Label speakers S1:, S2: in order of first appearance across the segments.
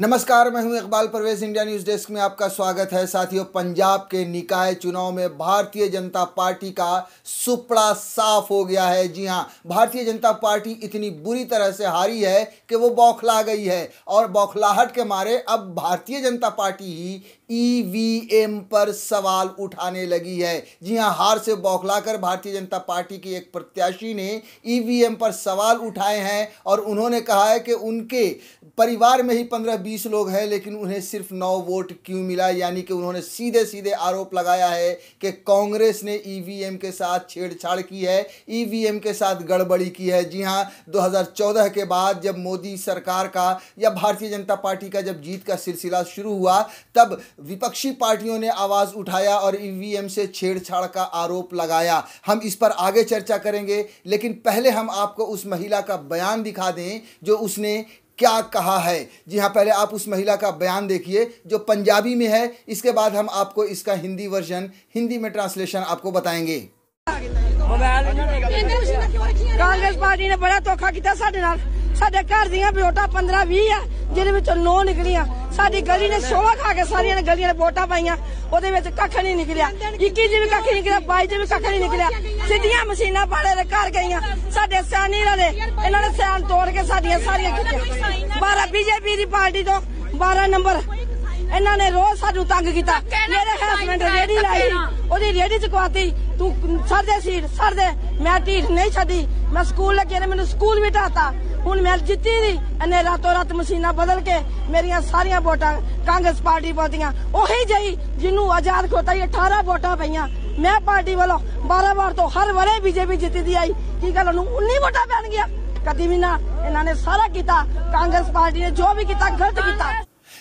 S1: नमस्कार मैं हूं Iqbal Parvez India News desk में आपका स्वागत है साथियों पंजाब के निकाय चुनाव में भारतीय जनता पार्टी का सुपड़ा साफ हो गया है जी हां भारतीय जनता पार्टी इतनी बुरी तरह से हारी है कि वो बौखला गई है और बौखलाहट के मारे अब भारतीय जनता पार्टी ही ईवीएम e पर सवाल उठाने लगी है जी हाँ हार से बौखलाकर भारतीय जनता पार्टी की एक प्रत्याशी ने ईवीएम e पर सवाल उठाए हैं और उन्होंने कहा है कि उनके परिवार में ही पंद्रह बीस लोग हैं लेकिन उन्हें सिर्फ नौ वोट क्यों मिला यानी कि उन्होंने सीधे सीधे आरोप लगाया है कि कांग्रेस ने ईवीएम के साथ छेड़छाड़ की है ईवीएम के साथ गड़बड़ी की है जी हाँ 2014 के बाद जब मोदी सरकार का या भारतीय जनता पार्टी का जब जीत का सिलसिला शुरू हुआ तब विपक्षी पार्टियों ने आवाज़ उठाया और ईवीएम से छेड़छाड़ का आरोप लगाया हम इस पर आगे चर्चा करेंगे लेकिन पहले हम आपको उस महिला का बयान दिखा दें जो उसने क्या कहा है जी हाँ पहले आप उस महिला का बयान देखिए जो पंजाबी में है इसके बाद हम आपको इसका हिंदी वर्जन हिंदी में ट्रांसलेशन आपको बताएंगे
S2: कांग्रेस पार्टी ने बड़ा धोखा किया ਸਾਡੇ ਨਾਲ ਸਾਡੇ ਸਾਡੀ ਗਲੀ ਨੇ ਸੋਹਾ ਖਾ ਕੇ ਸਾਰੀਆਂ ਨੇ ਗਲੀਆਂ ਨੇ ਵੋਟਾਂ ਪਾਈਆਂ ਉਹਦੇ ਵਿੱਚ ਕੱਖ ਨਹੀਂ ਨਿਕਲਿਆ 21 ਜੀ ਵੀ ਕੱਖ ਨਹੀਂ ਨਿਕਲਿਆ 22 ਜੀ ਵੀ ਕੱਖ ਨਹੀਂ ਨਿਕਲਿਆ ਸਿੱਧੀਆਂ ਮਸ਼ੀਨਾਂ ਪਾੜੇ ਦੇ ਘਰ ਗਈਆਂ ਸਾਡੇ ਸਿਆਣੀ ਦੇ ਇਹਨਾਂ ਨੇ ਸਿਆਣ ਤੋੜ ਕੇ ਸਾਡੀਆਂ ਸਾਰੀਆਂ ਕੀਤੀਆਂ 12 ਬੀਜੇਪੀ ਦੀ ਪਾਰਟੀ ਤੋਂ 12 ਨੰਬਰ ਇਹਨਾਂ ਨੇ ਰੋਜ਼ ਸਾਨੂੰ ਤੰਗ ਕੀਤਾ ਮੇਰੇ ਹਸਬੰਡ ਰੇੜੀ ਲਾਈ ਉਹਦੀ ਰੇੜੀ ਚਕਵਾਤੀ ਤੂੰ ਸਰ ਦੇ ਸੀਰ ਸਰ ਦੇ ਮੈਂ ਢੀਠ ਨਹੀਂ ਛੱਡੀ ਮੈਂ ਸਕੂਲ ਲੱਗੇ ਨੇ ਮੈਨੂੰ ਸਕੂਲ ਵੀ ਟਾਤਾ ਹੁਣ ਮੈਂ ਜਿੱਤੀ ਨਹੀਂ ਇਹਨੇ ਰਾਤੋਂ ਰਾਤ ਮਸ਼ੀਨਾ ਬਦਲ ਕੇ ਮੇਰੀਆਂ ਸਾਰੀਆਂ ਵੋਟਾਂ ਕਾਂਗਰਸ ਪਾਰਟੀ ਪਾਉਂਦੀਆਂ ਉਹੀ ਜਈ ਜਿਹਨੂੰ ਆਜ਼ਾਦ ਖੋਤਾ ਹੀ 18 ਵੋਟਾਂ ਪਈਆਂ ਮੈਂ ਪਾਰਟੀ ਵੱਲੋਂ 12 ਵਾਰ ਤੋਂ ਹਰ ਵਾਰੇ ਬੀਜੇਪੀ ਜਿੱਤਦੀ ਆਈ ਕੀ ਗੱਲ ਉਹਨੂੰ 19 ਵੋਟਾਂ ਪੈਣ ਗਿਆ ਕਦੀ ਵੀ ਨਾ ਇਹਨਾਂ ਨੇ ਸਾਰਾ ਕੀਤਾ ਕਾਂਗਰਸ ਪਾਰਟੀ ਨੇ ਜੋ ਵੀ ਕੀਤਾ ਗਲਤ ਕੀਤਾ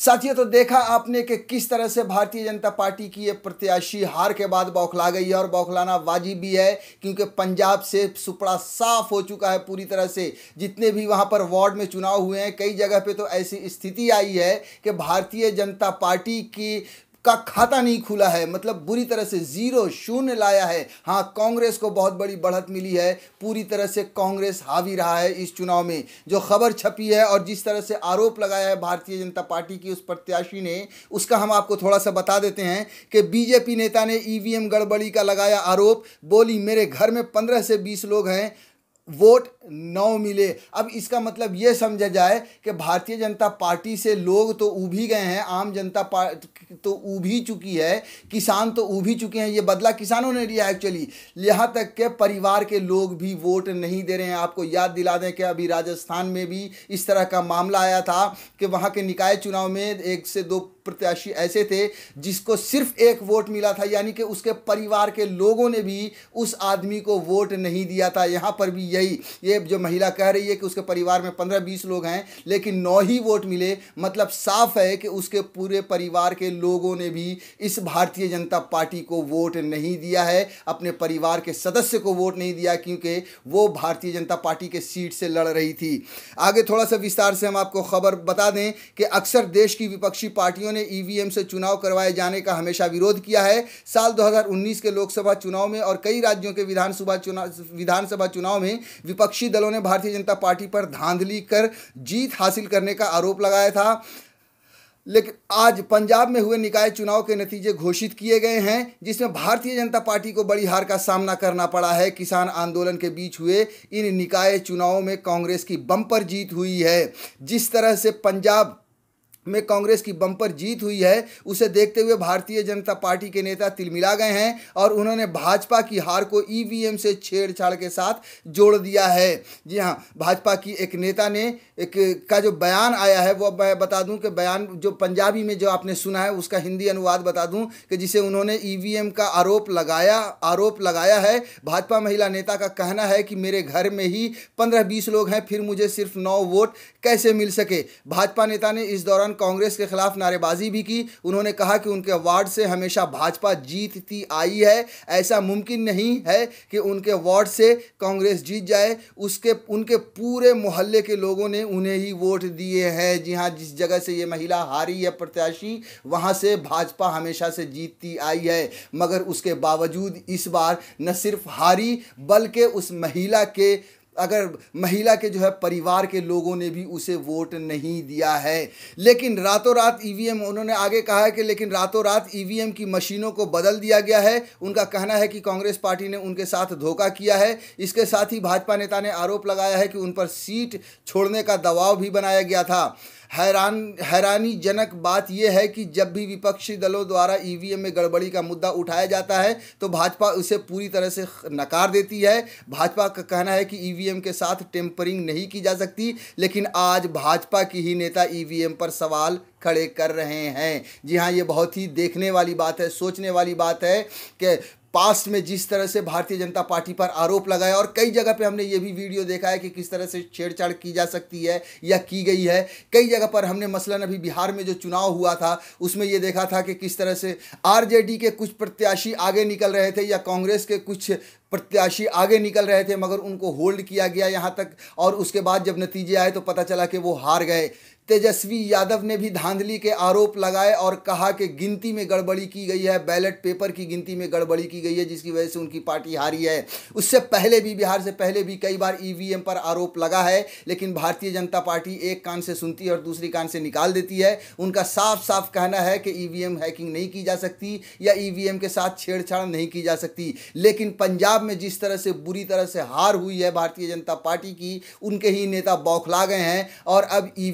S1: साथियों तो देखा आपने कि किस तरह से भारतीय जनता पार्टी की ये प्रत्याशी हार के बाद बौखला गई है और बौखलाना वाजिब भी है क्योंकि पंजाब से सुपड़ा साफ हो चुका है पूरी तरह से जितने भी वहाँ पर वार्ड में चुनाव हुए हैं कई जगह पर तो ऐसी स्थिति आई है कि भारतीय जनता पार्टी की का खाता नहीं खुला है मतलब बुरी तरह से जीरो शून्य लाया है हाँ कांग्रेस को बहुत बड़ी बढ़त मिली है पूरी तरह से कांग्रेस हावी रहा है इस चुनाव में जो खबर छपी है और जिस तरह से आरोप लगाया है भारतीय जनता पार्टी की उस प्रत्याशी ने उसका हम आपको थोड़ा सा बता देते हैं कि बीजेपी नेता ने ईवीएम गड़बड़ी का लगाया आरोप बोली मेरे घर में पंद्रह से बीस लोग हैं वोट नौ मिले अब इसका मतलब ये समझा जाए कि भारतीय जनता पार्टी से लोग तो उभी गए हैं आम जनता तो उभी चुकी है किसान तो उभी चुके हैं ये बदला किसानों ने लिया एक्चुअली यहाँ तक के परिवार के लोग भी वोट नहीं दे रहे हैं आपको याद दिला दें कि अभी राजस्थान में भी इस तरह का मामला आया था कि वहाँ के निकाय चुनाव में एक से दो प्रत्याशी ऐसे थे जिसको सिर्फ एक वोट मिला था यानी कि उसके परिवार के लोगों ने भी उस आदमी को वोट नहीं दिया था यहाँ पर भी यही ये ये जो महिला कह रही है कि उसके परिवार में पंद्रह बीस लोग हैं लेकिन नौ ही वोट मिले मतलब साफ है कि उसके पूरे परिवार के लोगों ने भी इस भारतीय जनता पार्टी को वोट नहीं दिया है अपने परिवार के सदस्य को वोट नहीं दिया क्योंकि वो भारतीय जनता पार्टी के सीट से लड़ रही थी आगे थोड़ा सा विस्तार से हम आपको खबर बता दें कि अक्सर देश की विपक्षी पार्टियों ने ईवीएम से चुनाव करवाए जाने का हमेशा विरोध किया है साल 2019 के लोकसभा चुनाव में और कई राज्यों के विधानसभा चुनाव विधानसभा चुनाव में विपक्षी विपक्षी दलों ने भारतीय जनता पार्टी पर धांधली कर जीत हासिल करने का आरोप लगाया था लेकिन आज पंजाब में हुए निकाय चुनाव के नतीजे घोषित किए गए हैं जिसमें भारतीय जनता पार्टी को बड़ी हार का सामना करना पड़ा है किसान आंदोलन के बीच हुए इन निकाय चुनावों में कांग्रेस की बम्पर जीत हुई है जिस तरह से पंजाब में कांग्रेस की बम्पर जीत हुई है उसे देखते हुए भारतीय जनता पार्टी के नेता तिलमिला गए हैं और उन्होंने भाजपा की हार को ईवीएम से छेड़छाड़ के साथ जोड़ दिया है जी हाँ भाजपा की एक नेता ने एक का जो बयान आया है वो मैं बता दूं कि बयान जो पंजाबी में जो आपने सुना है उसका हिंदी अनुवाद बता दूँ कि जिसे उन्होंने ई का आरोप लगाया आरोप लगाया है भाजपा महिला नेता का कहना है कि मेरे घर में ही पंद्रह बीस लोग हैं फिर मुझे सिर्फ नौ वोट कैसे मिल सके भाजपा नेता ने इस दौरान उन्होंने कांग्रेस के खिलाफ नारेबाजी भी की उन्होंने कहा कि उनके वार्ड से हमेशा भाजपा जीतती आई है ऐसा मुमकिन नहीं है कि उनके वार्ड से कांग्रेस जीत जाए उसके उनके पूरे मोहल्ले के लोगों ने उन्हें ही वोट दिए हैं जी हाँ जिस जगह से ये महिला हारी है प्रत्याशी वहाँ से भाजपा हमेशा से जीतती आई है मगर उसके बावजूद इस बार न सिर्फ हारी बल्कि उस महिला के अगर महिला के जो है परिवार के लोगों ने भी उसे वोट नहीं दिया है लेकिन रातों रात ईवीएम e उन्होंने आगे कहा है कि लेकिन रातों रात ईवीएम e की मशीनों को बदल दिया गया है उनका कहना है कि कांग्रेस पार्टी ने उनके साथ धोखा किया है इसके साथ ही भाजपा नेता ने आरोप लगाया है कि उन पर सीट छोड़ने का दबाव भी बनाया गया था हैरान हैरानीजनक बात यह है कि जब भी विपक्षी दलों द्वारा ईवीएम में गड़बड़ी का मुद्दा उठाया जाता है तो भाजपा उसे पूरी तरह से नकार देती है भाजपा का कहना है कि ईवीएम के साथ टेम्परिंग नहीं की जा सकती लेकिन आज भाजपा की ही नेता ईवीएम पर सवाल खड़े कर रहे हैं जी हाँ ये बहुत ही देखने वाली बात है सोचने वाली बात है कि पास्ट में जिस तरह से भारतीय जनता पार्टी पर आरोप लगाया और कई जगह पे हमने ये भी वीडियो देखा है कि किस तरह से छेड़छाड़ की जा सकती है या की गई है कई जगह पर हमने मसलन अभी बिहार में जो चुनाव हुआ था उसमें ये देखा था कि किस तरह से आरजेडी के कुछ प्रत्याशी आगे निकल रहे थे या कांग्रेस के कुछ प्रत्याशी आगे निकल रहे थे मगर उनको होल्ड किया गया यहाँ तक और उसके बाद जब नतीजे आए तो पता चला कि वो हार गए तेजस्वी यादव ने भी धांधली के आरोप लगाए और कहा कि गिनती में गड़बड़ी की गई है बैलेट पेपर की गिनती में गड़बड़ी की गई है जिसकी वजह से उनकी पार्टी हारी है उससे पहले भी बिहार से पहले भी कई बार ईवीएम e पर आरोप लगा है लेकिन भारतीय जनता पार्टी एक कान से सुनती है और दूसरी कान से निकाल देती है उनका साफ साफ कहना है कि ई e हैकिंग नहीं की जा सकती या ई e के साथ छेड़छाड़ नहीं की जा सकती लेकिन पंजाब में जिस तरह से बुरी तरह से हार हुई है भारतीय जनता पार्टी की उनके ही नेता बौखला गए हैं और अब ई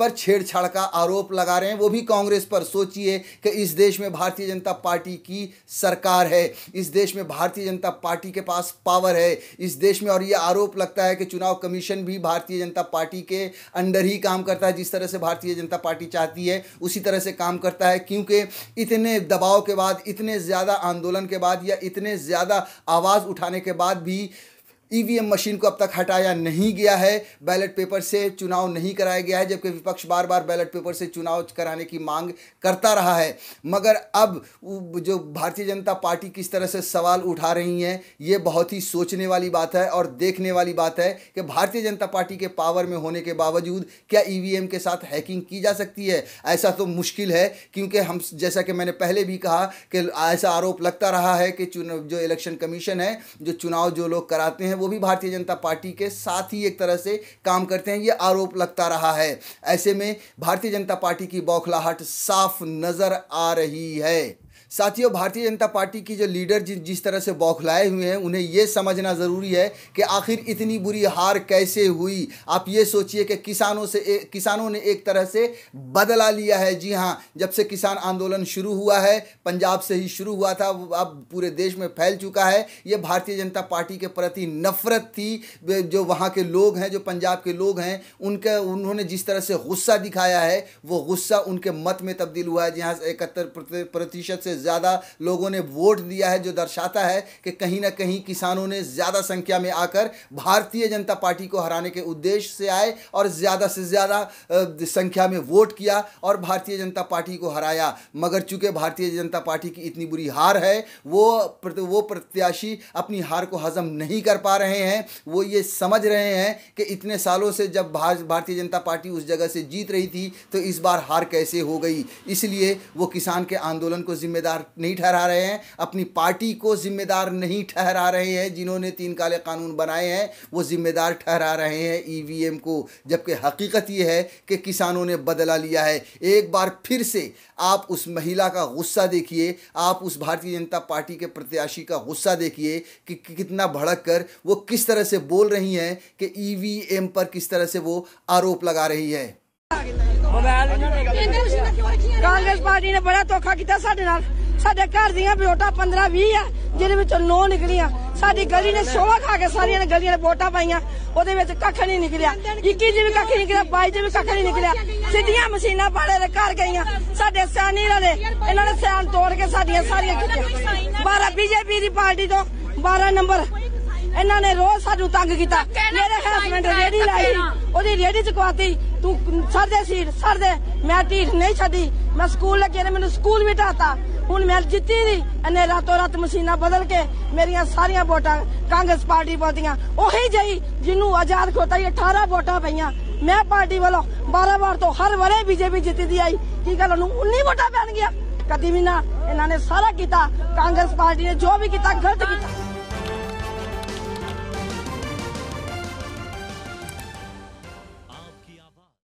S1: पर छेड़छाड़ का आरोप लगा रहे हैं वो भी कांग्रेस पर सोचिए कि इस देश में भारतीय जनता पार्टी की सरकार है इस देश में भारतीय जनता पार्टी के पास पावर है इस देश में और ये आरोप लगता है कि चुनाव कमीशन भी भारतीय जनता पार्टी के अंडर ही काम करता है जिस तरह से भारतीय जनता पार्टी चाहती है उसी तरह से काम करता है क्योंकि इतने दबाव के बाद इतने ज़्यादा आंदोलन के बाद या इतने ज़्यादा आवाज़ उठाने के बाद भी ईवीएम e मशीन को अब तक हटाया नहीं गया है बैलेट पेपर से चुनाव नहीं कराया गया है जबकि विपक्ष बार बार बैलेट पेपर से चुनाव कराने की मांग करता रहा है मगर अब जो भारतीय जनता पार्टी किस तरह से सवाल उठा रही है ये बहुत ही सोचने वाली बात है और देखने वाली बात है कि भारतीय जनता पार्टी के पावर में होने के बावजूद क्या ई e के साथ हैकिंग की जा सकती है ऐसा तो मुश्किल है क्योंकि हम जैसा कि मैंने पहले भी कहा कि ऐसा आरोप लगता रहा है कि जो इलेक्शन कमीशन है जो चुनाव जो लोग कराते हैं वो भी भारतीय जनता पार्टी के साथ ही एक तरह से काम करते हैं ये आरोप लगता रहा है ऐसे में भारतीय जनता पार्टी की बौखलाहट साफ नज़र आ रही है साथियों भारतीय जनता पार्टी की जो लीडर जि, जिस तरह से बौखलाए हुए हैं उन्हें ये समझना ज़रूरी है कि आखिर इतनी बुरी हार कैसे हुई आप ये सोचिए कि किसानों से ए, किसानों ने एक तरह से बदला लिया है जी हाँ जब से किसान आंदोलन शुरू हुआ है पंजाब से ही शुरू हुआ था अब पूरे देश में फैल चुका है ये भारतीय जनता पार्टी के प्रति नफरत थी जो वहाँ के लोग हैं जो पंजाब के लोग हैं उनके उन्होंने जिस तरह से गुस्सा दिखाया है वो गुस्सा उनके मत में तब्दील हुआ है जहाँ इकहत्तर प्रतिशत से ज़्यादा लोगों ने वोट दिया है जो दर्शाता है कि कहीं ना कहीं किसानों ने ज़्यादा संख्या में आकर भारतीय जनता पार्टी को हराने के उद्देश्य से आए और ज़्यादा से ज़्यादा संख्या में वोट किया और भारतीय जनता पार्टी को हराया मगर चूँकि भारतीय जनता पार्टी की इतनी बुरी हार है वो वो प्रत्याशी अपनी हार को हज़म नहीं कर पा रहे हैं वो ये समझ रहे हैं कि इतने सालों से जब भारतीय जनता पार्टी उस जगह से जीत रही थी तो इस बार हार कैसे हो गई इसलिए वो किसान के आंदोलन को जिम्मेदार जिम्मेदार नहीं ठहरा रहे हैं अपनी पार्टी को जिम्मेदार नहीं ठहरा रहे हैं जिन्होंने तीन काले कानून बनाए हैं वो जिम्मेदार ठहरा रहे हैं ईवीएम e को जबकि हकीकत ये है कि किसानों ने बदला लिया है एक बार फिर से आप उस महिला का गुस्सा देखिए आप उस भारतीय जनता पार्टी के प्रत्याशी का गुस्सा देखिए कि कितना भड़क कर वो किस तरह से बोल रही हैं कि ईवीएम e पर किस तरह से वो आरोप लगा रही है कांग्रेस
S2: पार्टी ने बड़ा धोखा किया ਸਾਡੇ ਘਰ ਦੀਆਂ ਵੋਟਾਂ 15 20 ਆ ਜਿਹਦੇ ਵਿੱਚੋਂ ਨੋ ਨਿਕਲੀਆਂ ਸਾਡੀ ਗਲੀ ਨੇ ਸੋਹਾ ਖਾ ਕੇ ਸਾਰੀਆਂ ਨੇ ਗਲੀਆਂ ਨੇ ਵੋਟਾਂ ਪਾਈਆਂ ਉਹਦੇ ਵਿੱਚ ਕੱਖ ਨਹੀਂ ਨਿਕਲਿਆ 21 ਜੀ ਵੀ ਕੱਖ ਨਹੀਂ ਨਿਕਲਿਆ 22 ਜੀ ਵੀ ਕੱਖ ਨਹੀਂ ਨਿਕਲਿਆ ਸਿੱਧੀਆਂ ਮਸ਼ੀਨਾਂ ਪਾੜੇ ਦੇ ਘਰ ਗਈਆਂ ਸਾਡੇ ਸਿਆਣੀ ਨੇ ਇਹਨਾਂ ਨੇ ਸਿਆਣ ਤੋੜ ਕੇ ਸਾਡੀਆਂ ਸਾਰੀਆਂ ਕੀਤੀਆਂ 12 ਬੀਜੇਪੀ ਦੀ ਪਾਰਟੀ ਤੋਂ 12 ਨੰਬਰ ਇਹਨਾਂ ਨੇ ਰੋਜ਼ ਸਾਨੂੰ ਤੰਗ ਕੀਤਾ ਮੇਰੇ ਹਸਬੰਡ ਰੇੜੀ ਲਾਈ ਉਹਦੀ ਰੇੜੀ ਚਕਵਾਤੀ ਤੂੰ ਸਰ ਦੇ ਸੀਰ ਸਰ ਦੇ ਮੈਂ ਧੀਰ ਨਹੀਂ ਛੱਡੀ ਮੈਂ ਸਕੂਲ ਲੱਗੇ ਨੇ ਮੈਨੂੰ ਸਕੂਲ ਵੀ ਟਾਤਾ ਹੁਣ ਮੈਂ ਜਿੱਤੀ ਨਹੀਂ ਅਨੇ ਰਾਤੋਂ ਰਾਤ ਮਸ਼ੀਨਾ ਬਦਲ ਕੇ ਮੇਰੀਆਂ ਸਾਰੀਆਂ ਵੋਟਾਂ ਕਾਂਗਰਸ ਪਾਰਟੀ ਪਾਉਂਦੀਆਂ ਉਹੀ ਜਈ ਜਿਹਨੂੰ ਆਜ਼ਾਦ ਖੋਤਾ 18 ਵੋਟਾਂ ਪਈਆਂ ਮੈਂ ਪਾਰਟੀ ਵੱਲੋਂ 12 ਵਾਰ ਤੋਂ ਹਰ ਵਾਰੇ ਬੀਜੇਪੀ ਜਿੱਤਦੀ ਆਈ ਕੀ ਗੱਲ ਉਹਨੂੰ 19 ਵੋਟਾਂ ਪੈਣ ਗਿਆ ਕਦੀ ਵੀ ਨਾ ਇਹਨਾਂ ਨੇ ਸਾਰਾ ਕੀਤਾ ਕਾਂਗਰਸ ਪਾਰਟੀ ਨੇ ਜੋ ਵੀ ਕੀਤਾ ਗਲਤ ਕੀਤਾ